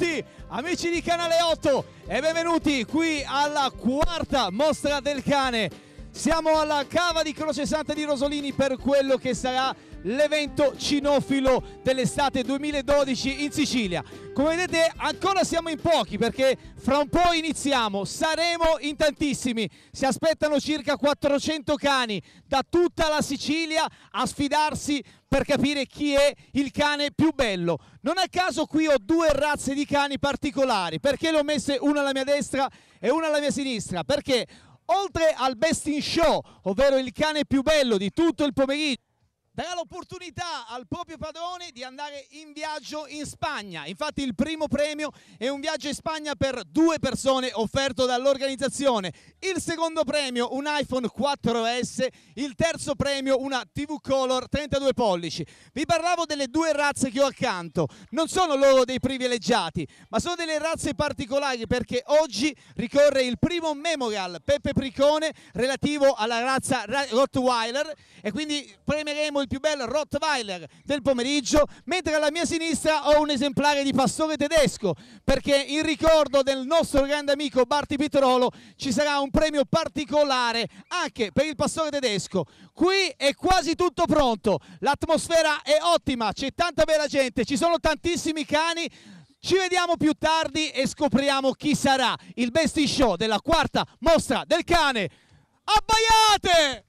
tutti amici di Canale 8 e benvenuti qui alla quarta mostra del cane. Siamo alla cava di Croce Santa di Rosolini per quello che sarà l'evento cinofilo dell'estate 2012 in Sicilia. Come vedete ancora siamo in pochi perché fra un po' iniziamo, saremo in tantissimi, si aspettano circa 400 cani da tutta la Sicilia a sfidarsi per capire chi è il cane più bello. Non a caso qui ho due razze di cani particolari, perché le ho messe una alla mia destra e una alla mia sinistra, perché oltre al Best in Show, ovvero il cane più bello di tutto il pomeriggio, dà l'opportunità al proprio padrone di andare in viaggio in Spagna. Infatti il primo premio è un viaggio in Spagna per due persone offerto dall'organizzazione. Il secondo premio un iPhone 4S, il terzo premio una TV Color 32 pollici. Vi parlavo delle due razze che ho accanto. Non sono loro dei privilegiati, ma sono delle razze particolari perché oggi ricorre il primo memorial Peppe Pricone relativo alla razza Rottweiler e quindi premeremo il più bel Rottweiler del pomeriggio, mentre alla mia sinistra ho un esemplare di pastore tedesco, perché in ricordo del nostro grande amico Barti Pitrolo ci sarà un premio particolare anche per il pastore tedesco. Qui è quasi tutto pronto, l'atmosfera è ottima, c'è tanta bella gente, ci sono tantissimi cani. Ci vediamo più tardi e scopriamo chi sarà il bestie show della quarta mostra del cane. Abbaiate!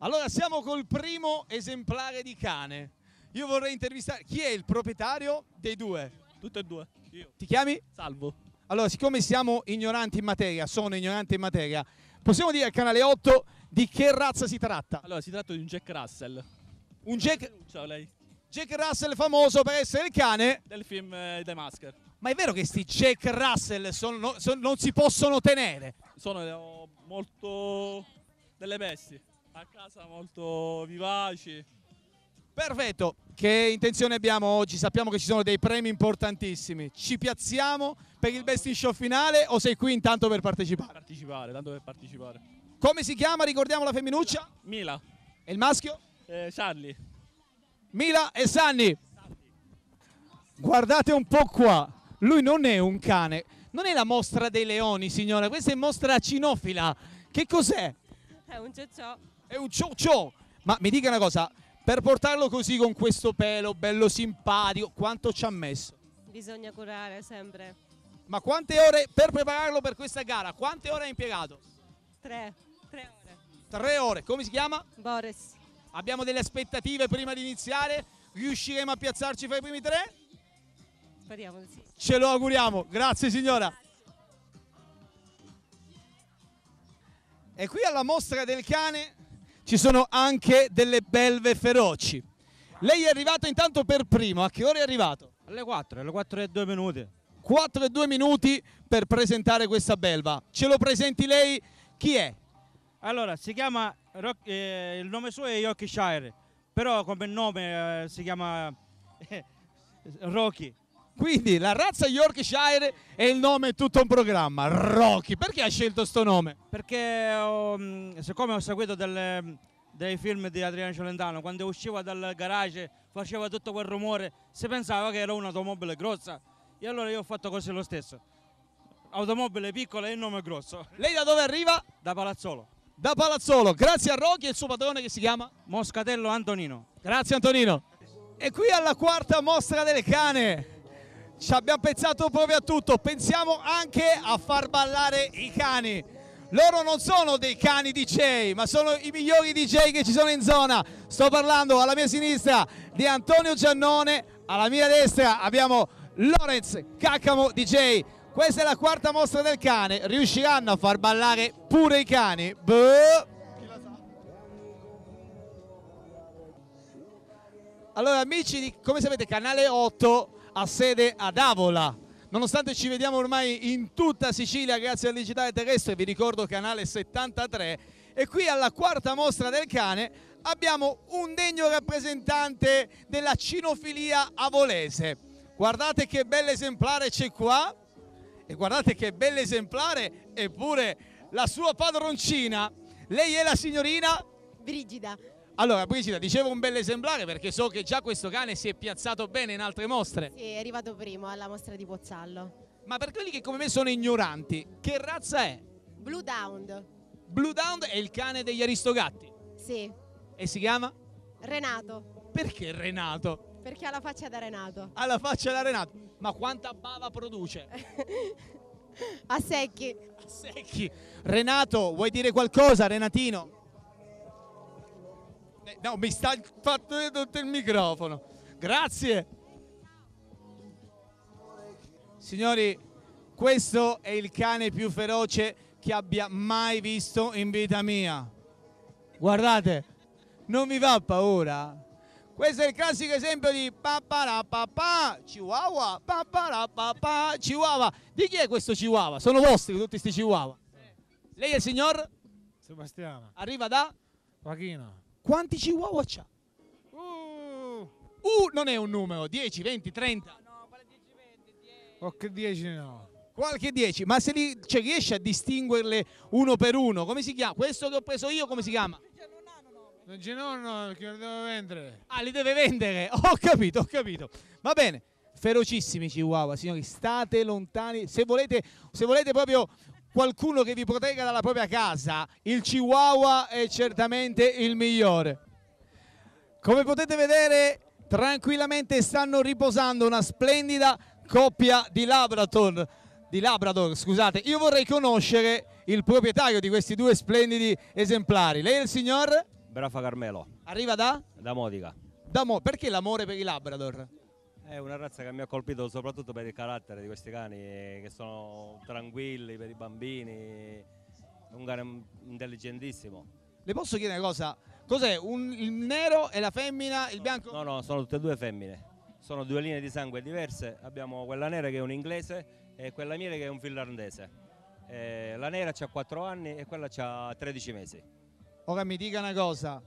Allora siamo col primo esemplare di cane. Io vorrei intervistare chi è il proprietario dei due? Tutti e due. Io. Ti chiami? Salvo. Allora, siccome siamo ignoranti in materia, sono ignorante in materia, possiamo dire al canale 8 di che razza si tratta? Allora, si tratta di un Jack Russell. Un Jack Ciao lei. Jack Russell famoso per essere il cane del film eh, The Masker. Ma è vero che questi Jack Russell sono, sono, non si possono tenere? Sono eh, molto delle bestie. A casa molto vivaci. Perfetto, che intenzione abbiamo oggi? Sappiamo che ci sono dei premi importantissimi. Ci piazziamo per il best in show finale o sei qui intanto per partecipare? Partecipare, tanto per partecipare. Come si chiama? Ricordiamo la femminuccia? Mila. E il maschio? Eh, Charlie. Mila e Sanni. Guardate un po' qua, lui non è un cane, non è la mostra dei leoni signora, questa è mostra cinofila. Che cos'è? È un cecciò. È un ciao ciao. Ma mi dica una cosa, per portarlo così con questo pelo, bello simpatico, quanto ci ha messo? Bisogna curare sempre. Ma quante ore per prepararlo per questa gara? Quante ore ha impiegato? Tre, tre ore. Tre ore, come si chiama? Boris. Abbiamo delle aspettative prima di iniziare? Riusciremo a piazzarci fra i primi tre? Speriamo di sì. Ce lo auguriamo, grazie signora. E qui alla mostra del cane ci sono anche delle belve feroci. Lei è arrivato intanto per primo, a che ora è arrivato? Alle 4, alle 4 e 2 minuti. 4 e 2 minuti per presentare questa belva. Ce lo presenti lei? Chi è? Allora, si chiama, eh, il nome suo è Yorkshire, però come nome eh, si chiama eh, Rocky. Quindi la razza Yorkshire e il nome è tutto un programma. Rocky, perché hai scelto questo nome? Perché ho, mm, siccome ho seguito delle, mm, dei film di Adriano Celentano, quando usciva dal garage faceva tutto quel rumore, si pensava che era un'automobile grossa. E allora io ho fatto così lo stesso. Automobile piccola e il nome grosso. Lei da dove arriva? Da Palazzolo. Da Palazzolo, grazie a Rocky e il suo padrone che si chiama? Moscatello Antonino. Grazie Antonino. E qui alla quarta mostra delle cane ci abbiamo pensato proprio a tutto, pensiamo anche a far ballare i cani. Loro non sono dei cani DJ, ma sono i migliori DJ che ci sono in zona. Sto parlando alla mia sinistra di Antonio Giannone, alla mia destra abbiamo Lorenz Caccamo DJ. Questa è la quarta mostra del cane, riusciranno a far ballare pure i cani. Buh. Allora amici, di, come sapete canale 8 ha sede ad Avola. Nonostante ci vediamo ormai in tutta Sicilia grazie al digitale terrestre, vi ricordo canale 73 e qui alla quarta mostra del cane abbiamo un degno rappresentante della cinofilia avolese. Guardate che bell'esemplare c'è qua e guardate che bell'esemplare eppure la sua padroncina. Lei è la signorina Brigida allora, Brigida, dicevo un bel esemplare perché so che già questo cane si è piazzato bene in altre mostre. Sì, è arrivato primo alla mostra di Pozzallo. Ma per quelli che come me sono ignoranti, che razza è? Blue Down. Blue Down è il cane degli Aristogatti? Sì. E si chiama? Renato. Perché Renato? Perché ha la faccia da Renato. Ha la faccia da Renato. Ma quanta bava produce? A secchi. A secchi. Renato, vuoi dire qualcosa, Renatino? No, mi sta fatto tutto il microfono. Grazie. Signori, questo è il cane più feroce che abbia mai visto in vita mia. Guardate, non mi fa paura. Questo è il classico esempio di paparapapà, chihuahua, paparapapà, chihuahua. Di chi è questo chihuahua? Sono vostri tutti questi chihuahua. Lei è il signor? Sebastiano. Arriva da? Pachino. Quanti chihuahua c'ha? Uh. uh, non è un numero, 10, 20, 30. No, no, quale 10, 20, 10. Qualche 10 no. Qualche 10, ma se li, cioè, riesci a distinguerle uno per uno, come si chiama? Questo che ho preso io come si chiama? Cioè, non c'è nonno perché lo deve vendere. Ah, li deve vendere, ho capito, ho capito. Va bene ferocissimi Chihuahua, signori, state lontani. Se volete, se volete proprio qualcuno che vi protegga dalla propria casa, il Chihuahua è certamente il migliore. Come potete vedere, tranquillamente stanno riposando una splendida coppia di Labrador. Di Labrador, scusate, io vorrei conoscere il proprietario di questi due splendidi esemplari. Lei è il signor? Brafa Carmelo. Arriva da? Da Modica. Da Mo perché l'amore per i Labrador? È una razza che mi ha colpito soprattutto per il carattere di questi cani, eh, che sono tranquilli per i bambini, un cane intelligentissimo. Le posso chiedere una cosa? Cos'è? il nero e la femmina, il bianco? No, no, sono tutte e due femmine. Sono due linee di sangue diverse. Abbiamo quella nera che è un inglese e quella miele che è un finlandese. Eh, la nera ha 4 anni e quella ha 13 mesi. Ora mi dica una cosa,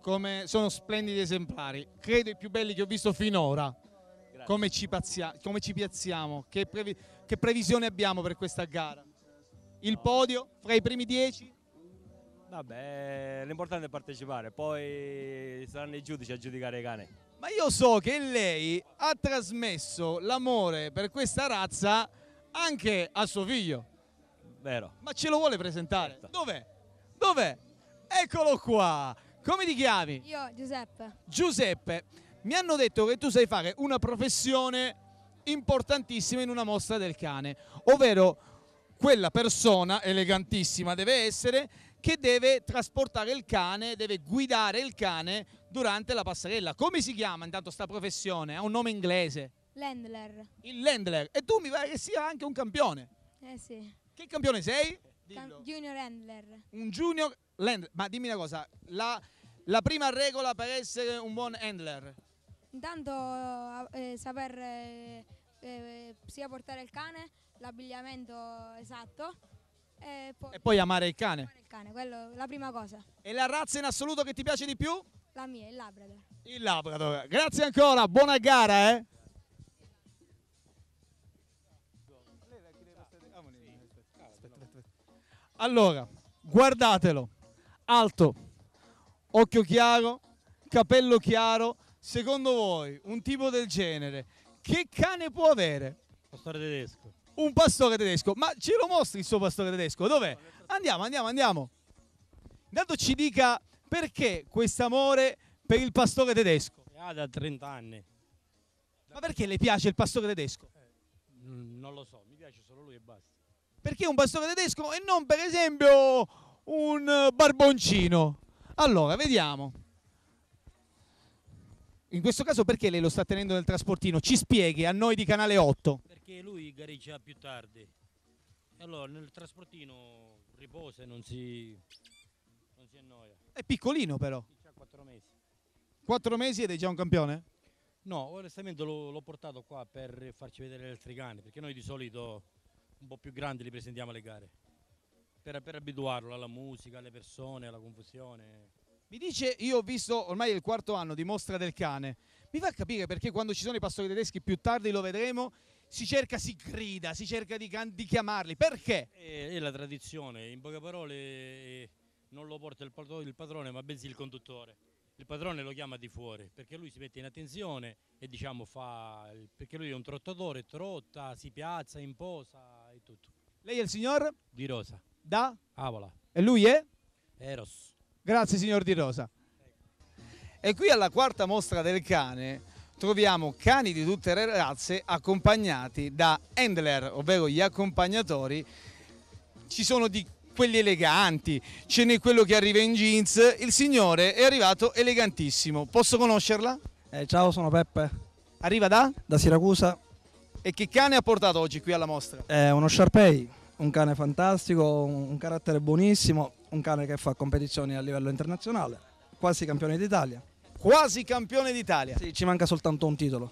come sono splendidi esemplari, credo i più belli che ho visto finora come ci, pazia- come ci piazziamo, che, previ- che previsione abbiamo per questa gara? Il podio fra i primi dieci? Vabbè, l'importante è partecipare, poi saranno i giudici a giudicare i cani. Ma io so che lei ha trasmesso l'amore per questa razza anche a suo figlio. Vero. Ma ce lo vuole presentare? Certo. Dov'è? Dov'è? Eccolo qua. Come ti chiami? Io, Giuseppe. Giuseppe. Mi hanno detto che tu sai fare una professione importantissima in una mostra del cane, ovvero quella persona elegantissima deve essere che deve trasportare il cane, deve guidare il cane durante la passerella. Come si chiama intanto sta professione? Ha un nome inglese. L'Handler. Il L'Handler. E tu mi pare che sia anche un campione. Eh sì. Che campione sei? Dillo. Junior Handler. Un junior Handler. Ma dimmi una cosa, la, la prima regola per essere un buon Handler? Intanto eh, eh, saper eh, eh, sia portare il cane, l'abbigliamento esatto. E poi, e poi amare il cane. Amare il cane, quello, la prima cosa. E la razza in assoluto che ti piace di più? La mia, il Labrador. Il Labrador. Grazie ancora, buona gara, eh. Allora, guardatelo, alto, occhio chiaro, capello chiaro, secondo voi, un tipo del genere, che cane può avere? Pastore tedesco. Un pastore tedesco, ma ce lo mostri il suo pastore tedesco? Dov'è? Andiamo, andiamo, andiamo. Intanto ci dica perché questo amore per il pastore tedesco. Ha ah, da 30 anni. Ma perché le piace il pastore tedesco? Eh, mm, non lo so, mi piace solo lui e basta. Perché un pastore tedesco e non per esempio un barboncino? Allora, vediamo in questo caso perché lei lo sta tenendo nel trasportino? Ci spieghi a noi di Canale 8. Perché lui gareggia più tardi. Allora nel trasportino riposa e non si, non si annoia. È piccolino però. Ha 4 mesi. 4 mesi ed è già un campione? No, onestamente l'ho portato qua per farci vedere gli altri cani, perché noi di solito un po' più grandi li presentiamo alle gare. Per, per abituarlo alla musica, alle persone, alla confusione. Mi dice, io ho visto ormai il quarto anno di Mostra del Cane, mi fa capire perché quando ci sono i pastori tedeschi, più tardi lo vedremo, si cerca, si grida, si cerca di, di chiamarli. Perché? È, eh, è, la tradizione, in poche parole eh, non lo porta il, il padrone ma bensì il conduttore. Il padrone lo chiama di fuori perché lui si mette in attenzione e diciamo fa, perché lui è un trottatore, trotta, si piazza, imposa e tutto. Lei è il signor? Di Rosa. Da? Avola. E lui è? Eros. Grazie signor Di Rosa. E qui alla quarta mostra del cane troviamo cani di tutte le razze accompagnati da handler, ovvero gli accompagnatori. Ci sono di quelli eleganti, ce n'è quello che arriva in jeans, il signore è arrivato elegantissimo. Posso conoscerla? Eh, ciao, sono Peppe. Arriva da? Da Siracusa. E che cane ha portato oggi qui alla mostra? È eh, uno Sharpei, un cane fantastico, un carattere buonissimo, un cane che fa competizioni a livello internazionale, quasi campione d'Italia. Quasi campione d'Italia? Sì, ci manca soltanto un titolo,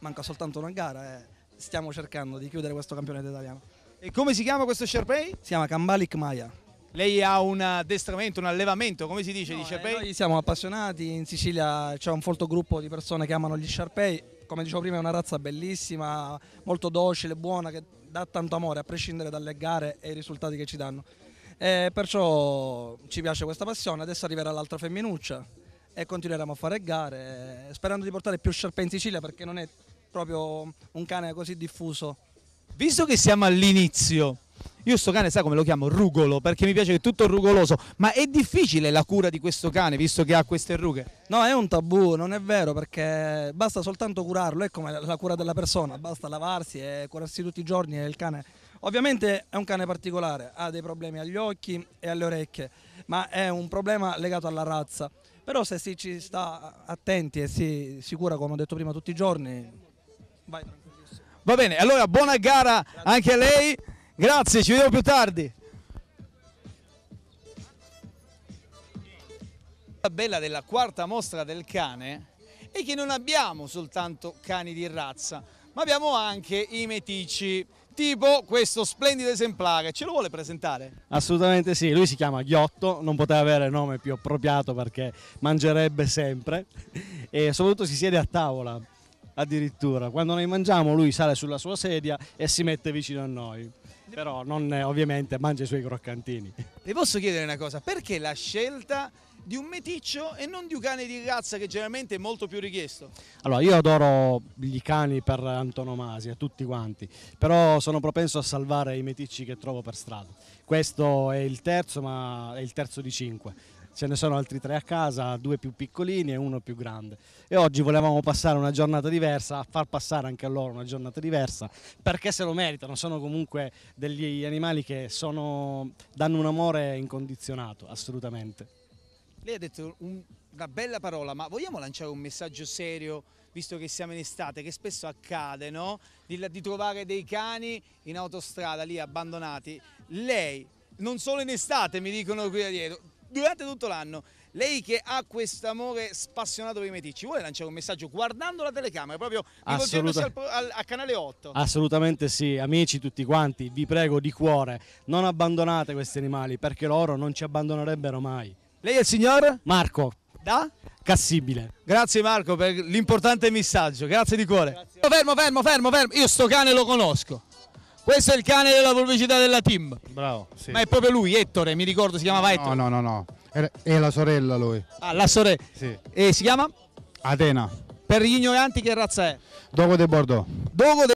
manca soltanto una gara e stiamo cercando di chiudere questo campionato italiano. E come si chiama questo Sherpay? Si chiama Kambalik Maya. Lei ha un addestramento, un allevamento, come si dice no, di Sharpei? Eh, noi siamo appassionati, in Sicilia c'è un folto gruppo di persone che amano gli Sharpei, come dicevo prima è una razza bellissima, molto docile, buona, che dà tanto amore a prescindere dalle gare e i risultati che ci danno. E eh, perciò ci piace questa passione, adesso arriverà l'altra femminuccia e continueremo a fare gare eh, sperando di portare più sciarpe in Sicilia perché non è proprio un cane così diffuso. Visto che siamo all'inizio, io sto cane sa come lo chiamo? Rugolo, perché mi piace che è tutto rugoloso, ma è difficile la cura di questo cane visto che ha queste rughe? No, è un tabù, non è vero, perché basta soltanto curarlo, è come la cura della persona, basta lavarsi e curarsi tutti i giorni e il cane Ovviamente è un cane particolare, ha dei problemi agli occhi e alle orecchie, ma è un problema legato alla razza. Però se si ci sta attenti e si, si cura, come ho detto prima, tutti i giorni, vai Va bene, allora buona gara Grazie. anche a lei. Grazie, ci vediamo più tardi. La bella della quarta mostra del cane è che non abbiamo soltanto cani di razza, ma abbiamo anche i meticci tipo questo splendido esemplare. Ce lo vuole presentare? Assolutamente sì, lui si chiama Ghiotto, non poteva avere nome più appropriato perché mangerebbe sempre e soprattutto si siede a tavola addirittura. Quando noi mangiamo lui sale sulla sua sedia e si mette vicino a noi. Però non ovviamente mangia i suoi croccantini. Le posso chiedere una cosa, perché la scelta di un meticcio e non di un cane di razza che generalmente è molto più richiesto? Allora io adoro i cani per antonomasia, tutti quanti, però sono propenso a salvare i meticci che trovo per strada. Questo è il terzo, ma è il terzo di cinque. Ce ne sono altri tre a casa, due più piccolini e uno più grande. E oggi volevamo passare una giornata diversa, a far passare anche a loro una giornata diversa, perché se lo meritano, sono comunque degli animali che sono, danno un amore incondizionato, assolutamente. Lei ha detto un, una bella parola, ma vogliamo lanciare un messaggio serio, visto che siamo in estate, che spesso accade, no? Di, di trovare dei cani in autostrada, lì abbandonati. Lei, non solo in estate, mi dicono qui da dietro, durante tutto l'anno, lei che ha questo amore spassionato per i meticci, vuole lanciare un messaggio guardando la telecamera, proprio rivolgendosi al, al, a Canale 8? Assolutamente sì, amici tutti quanti, vi prego di cuore, non abbandonate questi animali perché loro non ci abbandonerebbero mai. Lei è il signor? Marco. Da? Cassibile. Grazie Marco per l'importante messaggio, grazie di cuore. Grazie. Fermo, fermo, fermo, fermo, io sto cane lo conosco. Questo è il cane della pubblicità della team. Bravo, sì. Ma è proprio lui, Ettore, mi ricordo si chiamava no, Ettore. No, no, no, È la sorella lui. Ah, la sorella. Sì. E si chiama? Atena. Per gli ignoranti che razza è? Dogo de Bordeaux. Dogo de